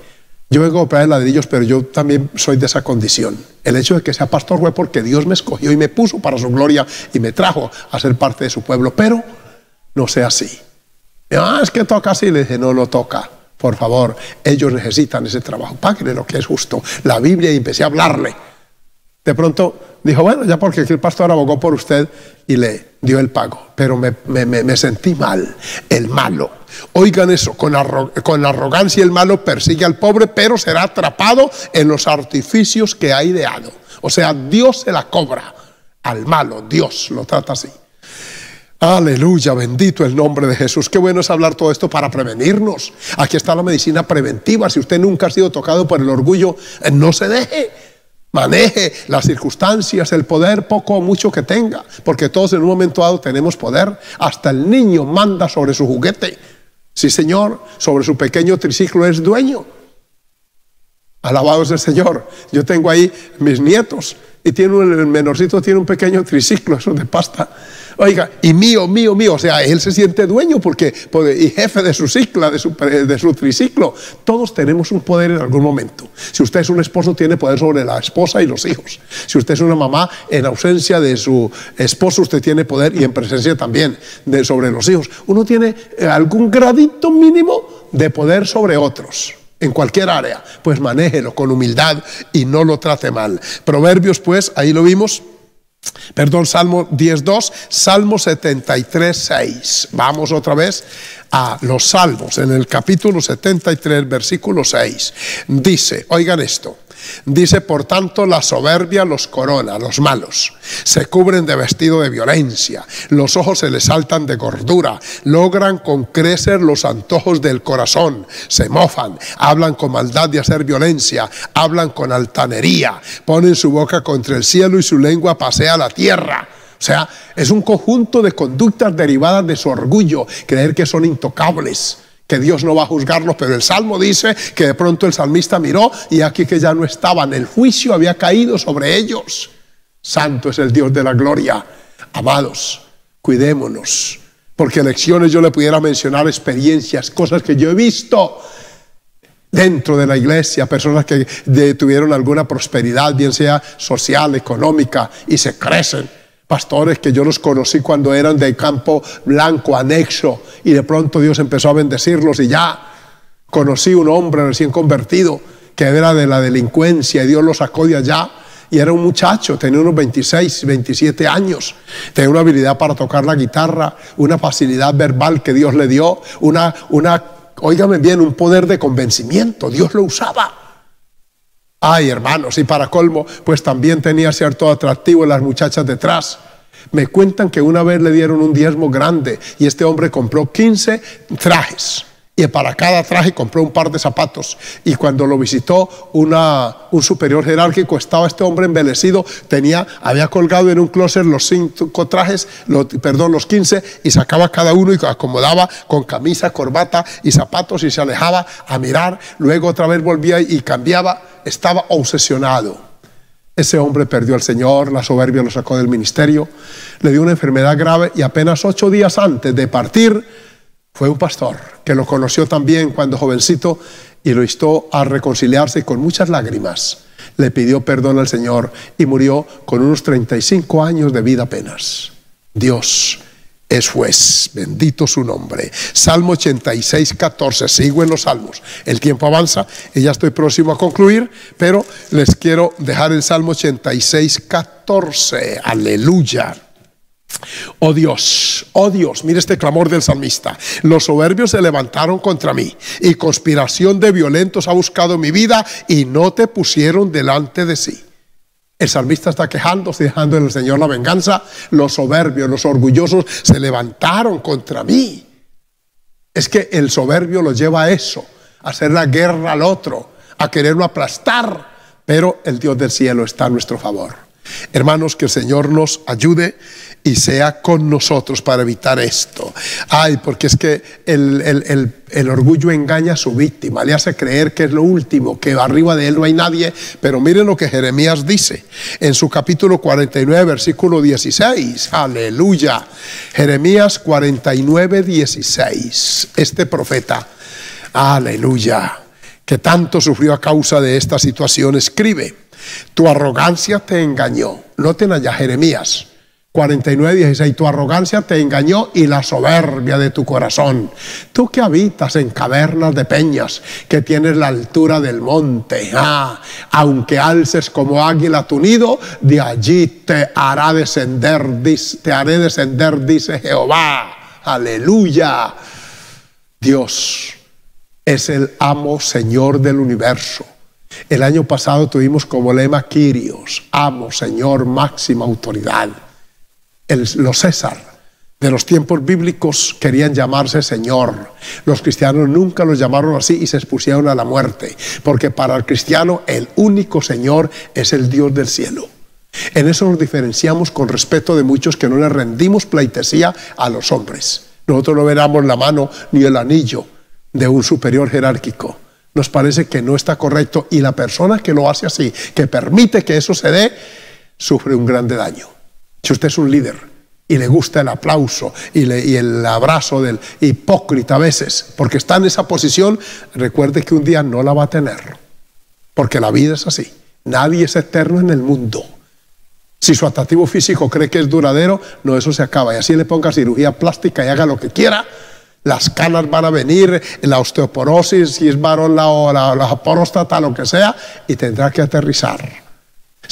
yo vengo a comprar ladrillos, pero yo también soy de esa condición. El hecho de que sea pastor fue porque Dios me escogió y me puso para su gloria y me trajo a ser parte de su pueblo, pero no sea así. Ah, es que toca así. Le dije, no, lo toca. Por favor, ellos necesitan ese trabajo. Páguenle lo que es justo. La Biblia y empecé a hablarle. De pronto dijo, bueno, ya porque el pastor abogó por usted y le dio el pago. Pero me, sentí mal, el malo. Oigan eso, con, con arrogancia el malo persigue al pobre, pero será atrapado en los artificios que ha ideado. O sea, Dios se la cobra al malo, Dios lo trata así. Aleluya, bendito el nombre de Jesús. Qué bueno es hablar todo esto para prevenirnos. Aquí está la medicina preventiva. Si usted nunca ha sido tocado por el orgullo, eh, no se deje. Maneje las circunstancias, el poder, poco o mucho que tenga, porque todos en un momento dado tenemos poder. Hasta el niño manda sobre su juguete. Sí, Señor, sobre su pequeño triciclo es dueño. Alabado es el Señor. Yo tengo ahí mis nietos y tiene el menorcito tiene un pequeño triciclo, eso de pasta. Oiga, y mío, mío, mío, o sea, él se siente dueño porque, y jefe de su cicla, de su, de su triciclo. Todos tenemos un poder en algún momento. Si usted es un esposo, tiene poder sobre la esposa y los hijos. Si usted es una mamá, en ausencia de su esposo, usted tiene poder y en presencia también de, sobre los hijos. Uno tiene algún gradito mínimo de poder sobre otros en cualquier área, pues manéjelo con humildad y no lo trate mal. Proverbios, pues, ahí lo vimos. Perdón, Salmo 10.2, Salmo 73.6. Vamos otra vez a los Salmos, en el capítulo 73, versículo 6. Dice, oigan esto, Dice, por tanto, la soberbia los corona, los malos. Se cubren de vestido de violencia, los ojos se les saltan de gordura, logran con crecer los antojos del corazón, se mofan, hablan con maldad de hacer violencia, hablan con altanería, ponen su boca contra el cielo y su lengua pasea la tierra. O sea, es un conjunto de conductas derivadas de su orgullo, creer que son intocables que Dios no va a juzgarlos, pero el Salmo dice que de pronto el salmista miró y aquí que ya no estaban, el juicio había caído sobre ellos. Santo es el Dios de la gloria. Amados, cuidémonos, porque lecciones yo le pudiera mencionar experiencias, cosas que yo he visto, dentro de la iglesia, personas que tuvieron alguna prosperidad, bien sea social, económica, y se crecen pastores que yo los conocí cuando eran del campo blanco, anexo, y de pronto Dios empezó a bendecirlos y ya conocí un hombre recién convertido que era de la delincuencia y Dios lo sacó de allá y era un muchacho, tenía unos 26, 27 años, tenía una habilidad para tocar la guitarra, una facilidad verbal que Dios le dio, una, una, óigame bien, un poder de convencimiento, Dios lo usaba. Ay, hermanos, y para colmo, pues también tenía cierto atractivo en las muchachas detrás. Me cuentan que una vez le dieron un diezmo grande y este hombre compró 15 trajes. Y para cada traje compró un par de zapatos. Y cuando lo visitó una, un superior jerárquico, estaba este hombre embelecido, tenía, había colgado en un closet los cinco trajes, perdón, los 15, y sacaba cada uno y acomodaba con camisa, corbata y zapatos y se alejaba a mirar. Luego otra vez volvía y cambiaba estaba obsesionado. Ese hombre perdió al Señor, la soberbia lo sacó del ministerio, le dio una enfermedad grave y apenas ocho días antes de partir fue un pastor que lo conoció también cuando jovencito y lo instó a reconciliarse con muchas lágrimas. Le pidió perdón al Señor y murió con unos 35 años de vida apenas. Dios es juez. Bendito su nombre. Salmo 86, 14. Sigo en los salmos. El tiempo avanza y ya estoy próximo a concluir, pero les quiero dejar el Salmo 86, 14. Aleluya. Oh Dios, oh Dios, mire este clamor del salmista. Los soberbios se levantaron contra mí y conspiración de violentos ha buscado mi vida y no te pusieron delante de sí. El salmista está quejándose, dejando en el Señor la venganza. Los soberbios, los orgullosos se levantaron contra mí. Es que el soberbio lo lleva a eso, a hacer la guerra al otro, a quererlo aplastar. Pero el Dios del cielo está a nuestro favor. Hermanos, que el Señor nos ayude y sea con nosotros para evitar esto. Ay, porque es que el, orgullo engaña a su víctima, le hace creer que es lo último, que arriba de él no hay nadie. Pero miren lo que Jeremías dice en su capítulo 49, versículo 16. Aleluya. Jeremías 49, 16. Este profeta. Aleluya. Que tanto sufrió a causa de esta situación, escribe. Tu arrogancia te engañó. Noten allá Jeremías 49, 16, tu arrogancia te engañó y la soberbia de tu corazón. Tú que habitas en cavernas de peñas, que tienes la altura del monte, ah, aunque alces como águila tu nido, de allí te hará descender, te haré descender, dice Jehová. Aleluya. Dios es el amo, Señor del universo. El año pasado tuvimos como lema Quirios, amo, Señor, máxima autoridad los César de los tiempos bíblicos querían llamarse Señor. Los cristianos nunca los llamaron así y se expusieron a la muerte, porque para el cristiano el único Señor es el Dios del cielo. En eso nos diferenciamos con respecto de muchos que no le rendimos pleitesía a los hombres. Nosotros no veramos la mano ni el anillo de un superior jerárquico. Nos parece que no está correcto y la persona que lo hace así, que permite que eso se dé, sufre un grande daño. Si usted es un líder y le gusta el aplauso y, el abrazo del hipócrita a veces, porque está en esa posición, recuerde que un día no la va a tener, porque la vida es así. Nadie es eterno en el mundo. Si su atractivo físico cree que es duradero, no, eso se acaba. Y así le ponga cirugía plástica y haga lo que quiera, las canas van a venir, la osteoporosis, si es varón la, la, la, lo que sea, y tendrá que aterrizar.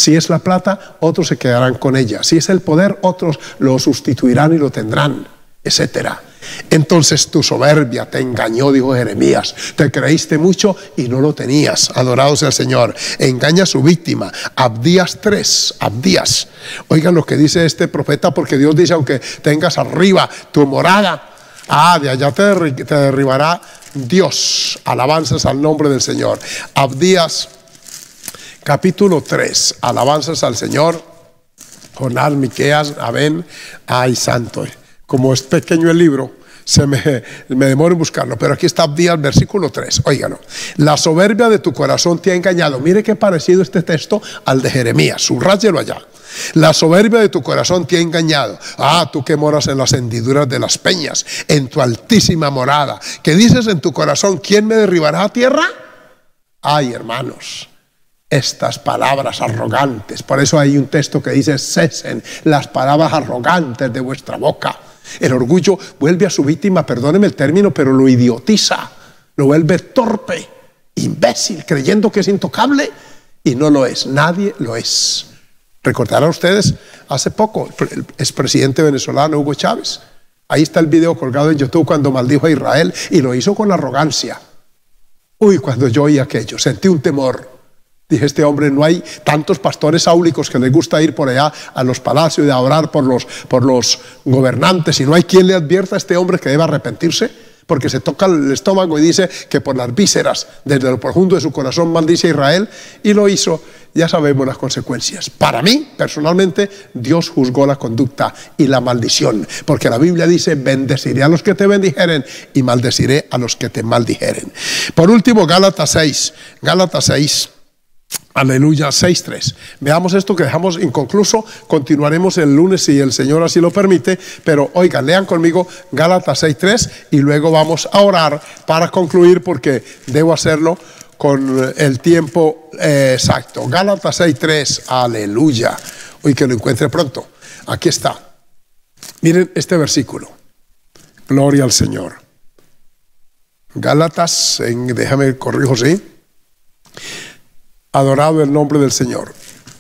Si es la plata, otros se quedarán con ella. Si es el poder, otros lo sustituirán y lo tendrán, etc. Entonces tu soberbia te engañó, dijo Jeremías. Te creíste mucho y no lo tenías. Adorado sea el Señor. Engaña a su víctima. Abdías 3. Abdías. Oigan lo que dice este profeta, porque Dios dice: aunque tengas arriba tu morada, ah, de allá te, derribará Dios. Alabanzas al nombre del Señor. Abdías capítulo 3, alabanzas al Señor, Jonás, Miqueas, Abén, ay santo, como es pequeño el libro, se me, demoro en buscarlo, pero aquí está al versículo 3, óigalo, la soberbia de tu corazón te ha engañado, mire qué parecido este texto al de Jeremías, subrayelo allá, la soberbia de tu corazón te ha engañado. Ah, tú que moras en las hendiduras de las peñas, en tu altísima morada, que dices en tu corazón, ¿quién me derribará a tierra? Ay, hermanos, estas palabras arrogantes. Por eso hay un texto que dice, cesen las palabras arrogantes de vuestra boca. El orgullo vuelve a su víctima, perdóneme el término, pero lo idiotiza, lo vuelve torpe, imbécil, creyendo que es intocable y no lo es, nadie lo es. Recordarán ustedes, hace poco, el expresidente venezolano Hugo Chávez, ahí está el video colgado en YouTube cuando maldijo a Israel y lo hizo con arrogancia. Uy, cuando yo oí aquello, sentí un temor Dije, este hombre, no hay tantos pastores áulicos que les gusta ir por allá a los palacios y a orar por los, por los gobernantes y no hay quien le advierta a este hombre que debe arrepentirse porque se toca el estómago y dice que por las vísceras, desde lo profundo de su corazón, maldice a Israel, y lo hizo. Ya sabemos las consecuencias. Para mí, personalmente, Dios juzgó la conducta y la maldición, porque la Biblia dice, bendeciré a los que te bendijeren y maldeciré a los que te maldijeren. Por último, Gálatas 6, Gálatas 6 Aleluya 6.3. Veamos esto que dejamos inconcluso. Continuaremos el lunes si el Señor así lo permite. Pero oigan, lean conmigo Gálatas 6.3 y luego vamos a orar para concluir porque debo hacerlo con el tiempo eh, exacto. Gálatas 6.3. Aleluya. Hoy que lo encuentre pronto. Aquí está. Miren este versículo. Gloria al Señor. Gálatas, déjame corrijo, ¿sí? Adorado el nombre del Señor.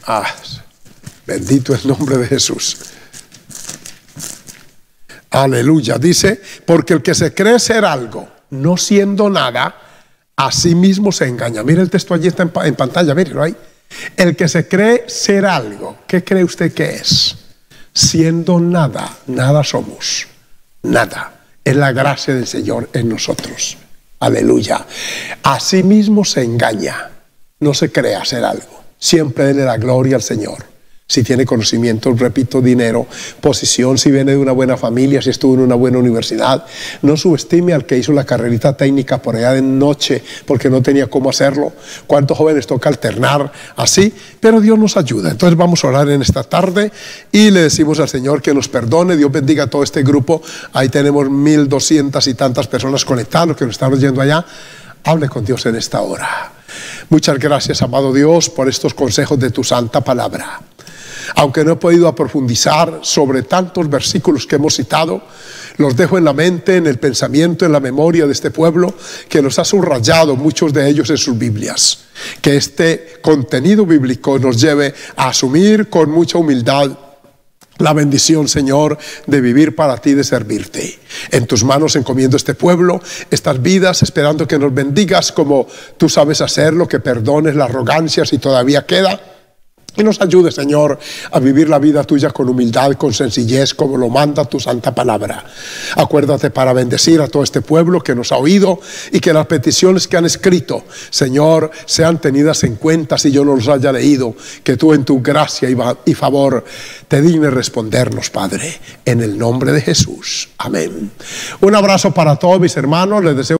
Ah, bendito el nombre de Jesús. Aleluya. Dice, porque el que se cree ser algo, no siendo nada, a sí mismo se engaña. Mira el texto allí está en, pantalla, lo ahí. El que se cree ser algo, ¿qué cree usted que es? Siendo nada, nada somos. Nada. Es la gracia del Señor en nosotros. Aleluya. A sí mismo se engaña no se crea hacer algo. Siempre denle la gloria al Señor. Si tiene conocimiento, repito, dinero, posición, si viene de una buena familia, si estuvo en una buena universidad. No subestime al que hizo la carrerita técnica por allá de noche porque no tenía cómo hacerlo. ¿Cuántos jóvenes toca alternar así? Pero Dios nos ayuda. Entonces vamos a orar en esta tarde y le decimos al Señor que nos perdone. Dios bendiga a todo este grupo. Ahí tenemos mil doscientas y tantas personas conectadas, que nos están oyendo allá. Hable con Dios en esta hora. Muchas gracias, amado Dios, por estos consejos de tu santa palabra. Aunque no he podido profundizar sobre tantos versículos que hemos citado, los dejo en la mente, en el pensamiento, en la memoria de este pueblo que los ha subrayado muchos de ellos en sus Biblias. Que este contenido bíblico nos lleve a asumir con mucha humildad la bendición, Señor, de vivir para ti, de servirte. En tus manos encomiendo este pueblo, estas vidas, esperando que nos bendigas como tú sabes hacerlo, que perdones la arrogancia si todavía queda y nos ayude, Señor, a vivir la vida tuya con humildad, con sencillez, como lo manda tu santa palabra. Acuérdate para bendecir a todo este pueblo que nos ha oído y que las peticiones que han escrito, Señor, sean tenidas en cuenta si yo no los haya leído. Que tú en tu gracia y, favor te dignes respondernos, Padre, en el nombre de Jesús. Amén. Un abrazo para todos mis hermanos. Les deseo